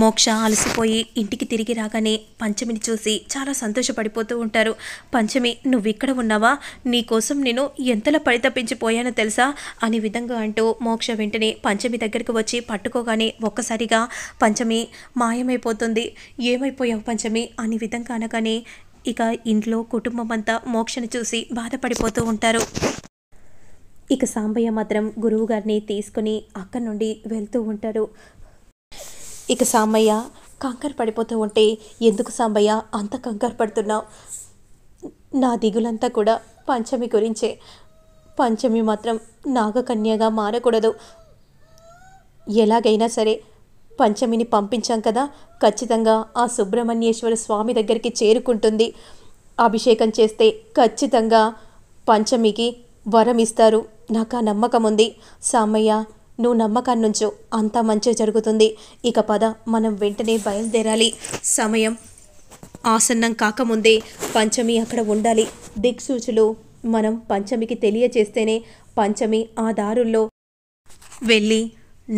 మోక్ష అలసిపోయి ఇంటికి తిరిగి రాగానే పంచమిని చూసి చాలా సంతోషపడిపోతూ ఉంటారు పంచమి నువ్వు ఇక్కడ ఉన్నావా నీకోసం నేను ఎంతలా పరితపించిపోయానో తెలుసా అనే విధంగా అంటూ మోక్ష వెంటనే పంచమి దగ్గరికి వచ్చి పట్టుకోగానే ఒక్కసారిగా పంచమి మాయమైపోతుంది ఏమైపోయావు పంచమి అనే విధంగా అనగానే ఇక ఇంట్లో కుటుంబం అంతా మోక్షను చూసి బాధపడిపోతూ ఉంటారు ఇక సాంబయ్య మాత్రం గురువుగారిని తీసుకుని అక్కడి నుండి వెళ్తూ ఉంటారు ఇక సామయ్య కంకర పడిపోతూ ఉంటే ఎందుకు సాంబయ్య అంత కంకర పడుతున్నావు నా దిగులంతా కూడా పంచమి గురించే పంచమి మాత్రం నాగకన్యగా మారకూడదు ఎలాగైనా సరే పంచమిని పంపించాం కదా ఖచ్చితంగా ఆ సుబ్రహ్మణ్యేశ్వర స్వామి దగ్గరికి చేరుకుంటుంది అభిషేకం చేస్తే ఖచ్చితంగా పంచమికి వరం ఇస్తారు నాకు ఆ నమ్మకం ఉంది సామయ్య నువ్వు నమ్మకాన్నుంచు అంతా మంచి జరుగుతుంది ఇక పద మనం వెంటనే బయలుదేరాలి సమయం ఆసన్నం కాకముందే పంచమి అక్కడ ఉండాలి దిక్సూచులు మనం పంచమికి తెలియచేస్తేనే పంచమి ఆ దారుల్లో వెళ్ళి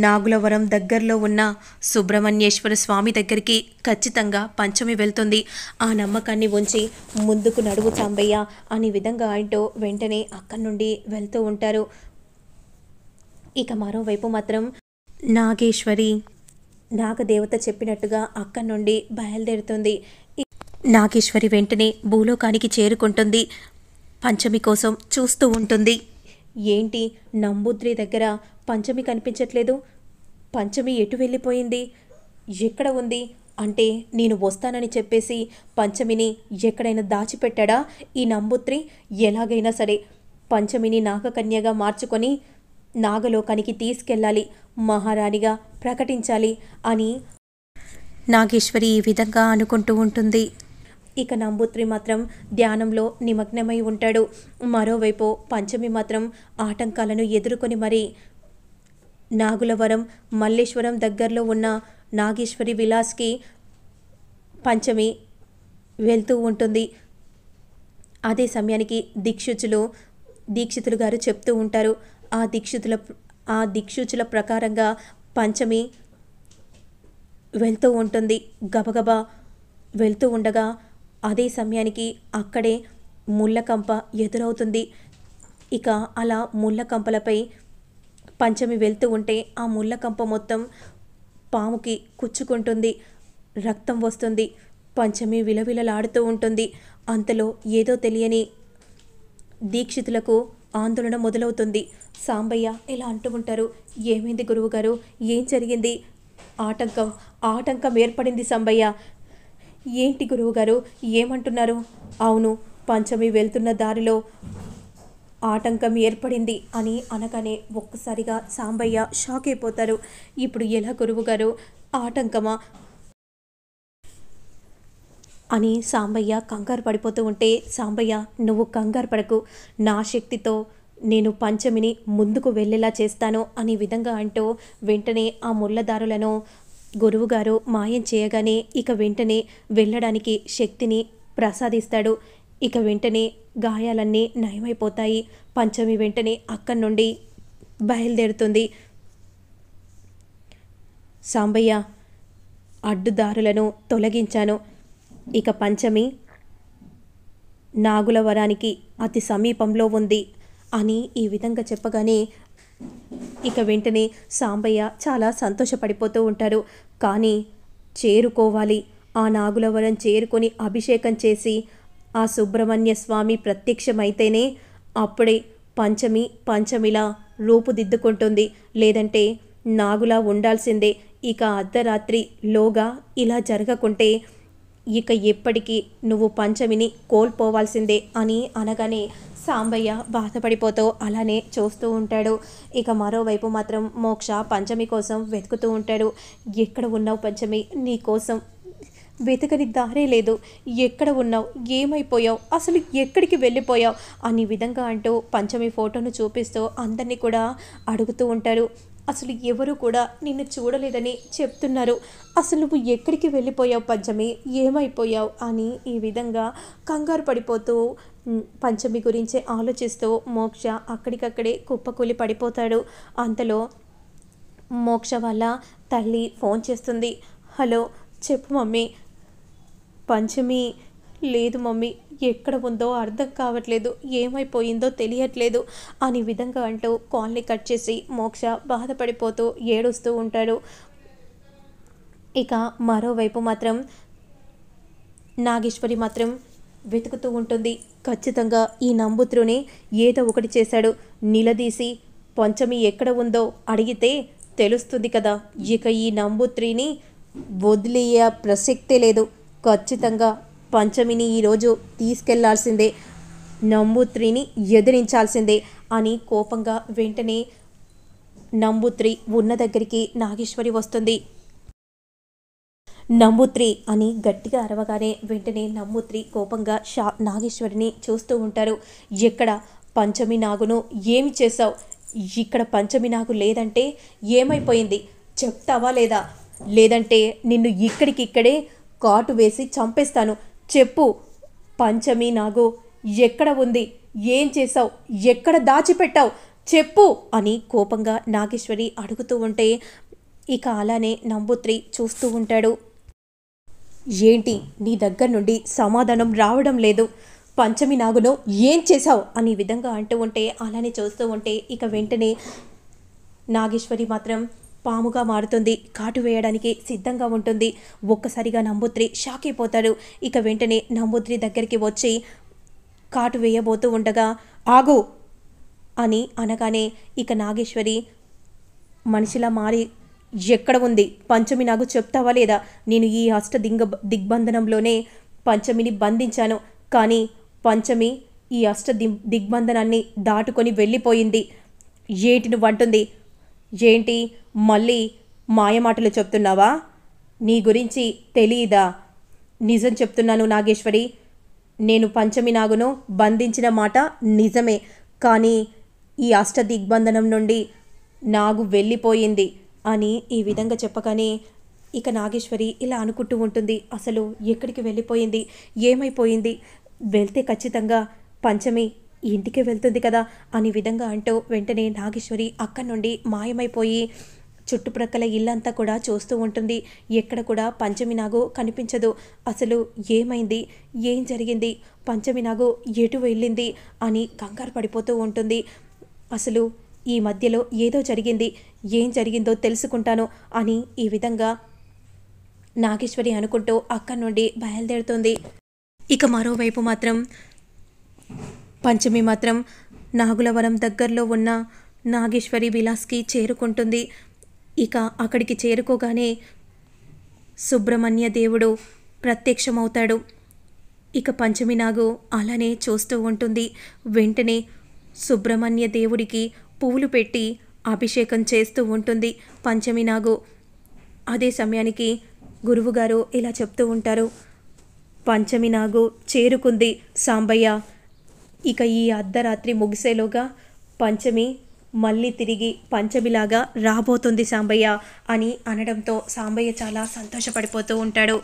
నాగులవరం దగ్గరలో ఉన్న సుబ్రహ్మణ్యేశ్వర స్వామి దగ్గరికి ఖచ్చితంగా పంచమి వెళ్తుంది ఆ నమ్మకాన్ని ఉంచి ముందుకు నడువు సాంబయ్య అనే విధంగా అంటూ వెంటనే అక్కడి నుండి వెళ్తూ ఉంటారు ఇక మరోవైపు మాత్రం నాగేశ్వరి నాగదేవత చెప్పినట్టుగా అక్కడి నుండి బయలుదేరుతుంది నాగేశ్వరి వెంటనే భూలోకానికి చేరుకుంటుంది పంచమి కోసం చూస్తూ ఉంటుంది ఏంటి నంబుద్రి దగ్గర పంచమి కనిపించట్లేదు పంచమి ఎటు వెళ్ళిపోయింది ఎక్కడ ఉంది అంటే నేను వస్తానని చెప్పేసి పంచమిని ఎక్కడైనా దాచిపెట్టాడా ఈ నంబుత్రి ఎలాగైనా సరే పంచమిని నాగకన్యగా మార్చుకొని నాగలోకానికి తీసుకెళ్ళాలి మహారాణిగా ప్రకటించాలి అని నాగేశ్వరి ఈ విధంగా అనుకుంటూ ఉంటుంది ఇక నంబూత్రి మాత్రం ధ్యానంలో నిమగ్నమై ఉంటాడు మరోవైపు పంచమి మాత్రం ఆటంకాలను ఎదుర్కొని మరి నాగులవరం మల్లేశ్వరం దగ్గరలో ఉన్న నాగేశ్వరి విలాస్కి పంచమి వెళ్తూ ఉంటుంది అదే సమయానికి దీక్షితులు దీక్షితులు గారు చెప్తూ ఉంటారు ఆ దీక్షితుల ఆ దీక్షుచుల ప్రకారంగా పంచమి వెళ్తూ ఉంటుంది గబగబా వెళ్తూ ఉండగా అదే సమయానికి అక్కడే ముళ్ళకంప ఎదురవుతుంది ఇక అలా ముళ్ళకంపలపై పంచమి వెళ్తూ ఉంటే ఆ ముళ్ళకంప మొత్తం పాముకి కుచ్చుకుంటుంది రక్తం వస్తుంది పంచమి విలవిలలాడుతూ ఉంటుంది అంతలో ఏదో తెలియని దీక్షితులకు ఆందోళన మొదలవుతుంది సాంబయ్య ఇలా అంటూ ఉంటారు ఏమైంది గురువుగారు ఏం జరిగింది ఆటంకం ఆటంకం ఏర్పడింది సాంబయ్య ఏంటి గురువుగారు ఏమంటున్నారు అవును పంచమి వెళ్తున్న దారిలో ఆటంకం ఏర్పడింది అని అనగానే ఒక్కసారిగా సాంబయ్య షాక్ అయిపోతారు ఇప్పుడు ఎలా గురువుగారు ఆటంకమా అని సాంబయ్య కంగారు పడిపోతూ ఉంటే సాంబయ్య నువ్వు కంగారు పడకు నా శక్తితో నేను పంచమిని ముందుకు వెళ్ళేలా చేస్తాను అనే విధంగా అంటూ వెంటనే ఆ ముళ్ళదారులను గురువుగారు మాయం చేయగానే ఇక వెంటనే వెళ్ళడానికి శక్తిని ప్రసాదిస్తాడు ఇక వెంటనే గాయాలన్నీ నయమైపోతాయి పంచమి వెంటనే అక్కడి నుండి బయలుదేరుతుంది సాంబయ్య అడ్డుదారులను తొలగించాను ఇక పంచమి నాగుల వరానికి అతి సమీపంలో ఉంది అని ఈ విధంగా చెప్పగానే ఇక వెంటనే సాంబయ్య చాలా సంతోషపడిపోతూ ఉంటారు కానీ చేరుకోవాలి ఆ నాగులవరం చేరుకొని అభిషేకం చేసి ఆ సుబ్రహ్మణ్య స్వామి ప్రత్యక్షమైతేనే అప్పుడే పంచమి పంచమిలా రూపుదిద్దుకుంటుంది లేదంటే నాగులా ఉండాల్సిందే ఇక అర్ధరాత్రి లోగా ఇలా జరగకుంటే ఇక ఎప్పటికీ నువ్వు పంచమిని కోల్పోవాల్సిందే అని అనగానే సాంబయ్య బాధపడిపోతూ అలానే చూస్తూ ఉంటాడు ఇక మరోవైపు మాత్రం మోక్ష పంచమి కోసం వెతుకుతూ ఉంటాడు ఎక్కడ ఉన్నావు పంచమి నీ కోసం వెతకని దారే లేదు ఎక్కడ ఉన్నావు ఏమైపోయావు అసలు ఎక్కడికి వెళ్ళిపోయావు అని విధంగా అంటూ పంచమి ఫోటోను చూపిస్తూ అందరినీ కూడా అడుగుతూ ఉంటారు అసలు ఎవరు కూడా నిన్ను చూడలేదని చెప్తున్నారు అసలు నువ్వు ఎక్కడికి వెళ్ళిపోయావు పంచమి ఏమైపోయావు అని ఈ విధంగా కంగారు పడిపోతూ పంచమి గురించి ఆలోచిస్తూ మోక్ష అక్కడికక్కడే కుప్పకూలి పడిపోతాడు అంతలో మోక్ష వాళ్ళ తల్లి ఫోన్ చేస్తుంది హలో చెప్పు మమ్మీ పంచమి లేదు మమ్మీ ఎక్కడ ఉందో అర్థం కావట్లేదు ఏమైపోయిందో తెలియట్లేదు అని విధంగా అంటూ కాల్ని కట్ చేసి మోక్ష బాధపడిపోతూ ఏడుస్తూ ఉంటాడు ఇక మరోవైపు మాత్రం నాగేశ్వరి మాత్రం వెతుకుతూ ఉంటుంది ఖచ్చితంగా ఈ నంబుత్రుని ఏదో ఒకటి చేశాడు నిలదీసి పంచమి ఎక్కడ ఉందో అడిగితే తెలుస్తుంది కదా ఇక ఈ నంబుత్రిని వదిలేయ ప్రసక్తే లేదు ఖచ్చితంగా పంచమిని ఈరోజు తీసుకెళ్లాల్సిందే నంబూత్రిని ఎదిరించాల్సిందే అని కోపంగా వెంటనే నంబూత్రి ఉన్న దగ్గరికి నాగేశ్వరి వస్తుంది నంబుత్రి అని గట్టిగా అరవగానే వెంటనే నంబుత్రి కోపంగా షా నాగేశ్వరిని చూస్తూ ఉంటారు ఎక్కడ పంచమి నాగును ఏమి చేసావు ఇక్కడ పంచమి నాగు లేదంటే ఏమైపోయింది చెప్తావా లేదా లేదంటే నిన్ను ఇక్కడికిక్కడే కాటు వేసి చంపేస్తాను చెప్పు పంచమి నాగో ఎక్కడ ఉంది ఏం చేసావు ఎక్కడ దాచిపెట్టావు చెప్పు అని కోపంగా నాగేశ్వరి అడుగుతూ ఉంటే ఇక అలానే నంబుత్రి చూస్తూ ఉంటాడు ఏంటి నీ దగ్గర నుండి సమాధానం రావడం లేదు పంచమి నాగును ఏం చేశావు అనే విధంగా అంటూ ఉంటే అలానే చూస్తూ ఉంటే ఇక వెంటనే నాగేశ్వరి మాత్రం పాముగా మారుతుంది కాటు వేయడానికి సిద్ధంగా ఉంటుంది ఒక్కసారిగా నంబుత్రి షాక్ అయిపోతాడు ఇక వెంటనే నంబుత్రి దగ్గరికి వచ్చి కాటు వేయబోతూ ఉండగా ఆగు అని అనగానే ఇక నాగేశ్వరి మనిషిలా మారి ఎక్కడ ఉంది పంచమి నాకు చెప్తావా లేదా నేను ఈ అష్ట దింగ దిగ్బంధనంలోనే పంచమిని బంధించాను కానీ పంచమి ఈ అష్ట ది దిగ్బంధనాన్ని దాటుకొని వెళ్ళిపోయింది ఏంటి నువ్వు ఏంటి మళ్ళీ మాయమాటలు చెప్తున్నావా నీ గురించి తెలియదా నిజం చెప్తున్నాను నాగేశ్వరి నేను పంచమి నాగును బంధించిన మాట నిజమే కానీ ఈ అష్టదిగ్బంధనం నుండి నాగు వెళ్ళిపోయింది అని ఈ విధంగా చెప్పగానే ఇక నాగేశ్వరి ఇలా అనుకుంటూ ఉంటుంది అసలు ఎక్కడికి వెళ్ళిపోయింది ఏమైపోయింది వెళ్తే ఖచ్చితంగా పంచమి ఇంటికి వెళ్తుంది కదా అనే విధంగా అంటూ వెంటనే నాగేశ్వరి అక్కడి నుండి మాయమైపోయి చుట్టుప్రక్కల ఇల్లంతా కూడా చూస్తూ ఉంటుంది ఎక్కడ కూడా పంచమినాగో కనిపించదు అసలు ఏమైంది ఏం జరిగింది పంచమినాగో ఎటు వెళ్ళింది అని కంగారు పడిపోతూ ఉంటుంది అసలు ఈ మధ్యలో ఏదో జరిగింది ఏం జరిగిందో తెలుసుకుంటాను అని ఈ విధంగా నాగేశ్వరి అనుకుంటూ అక్కడి నుండి బయలుదేరుతుంది ఇక మరోవైపు మాత్రం పంచమి మాత్రం నాగులవరం దగ్గరలో ఉన్న నాగేశ్వరి విలాస్కి చేరుకుంటుంది ఇక అక్కడికి చేరుకోగానే సుబ్రహ్మణ్య దేవుడు ప్రత్యక్షమవుతాడు ఇక పంచమి నాగు అలానే చూస్తూ ఉంటుంది వెంటనే సుబ్రహ్మణ్య దేవుడికి పువ్వులు పెట్టి అభిషేకం చేస్తూ ఉంటుంది పంచమి నాగు అదే సమయానికి గురువుగారు ఇలా చెప్తూ ఉంటారు పంచమి నాగు చేరుకుంది సాంబయ్య ఇక ఈ అర్ధరాత్రి ముగిసేలోగా పంచమి మళ్ళీ తిరిగి పంచమిలాగా రాబోతుంది సాంబయ్య అని అనడంతో సాంబయ్య చాలా సంతోషపడిపోతూ ఉంటాడు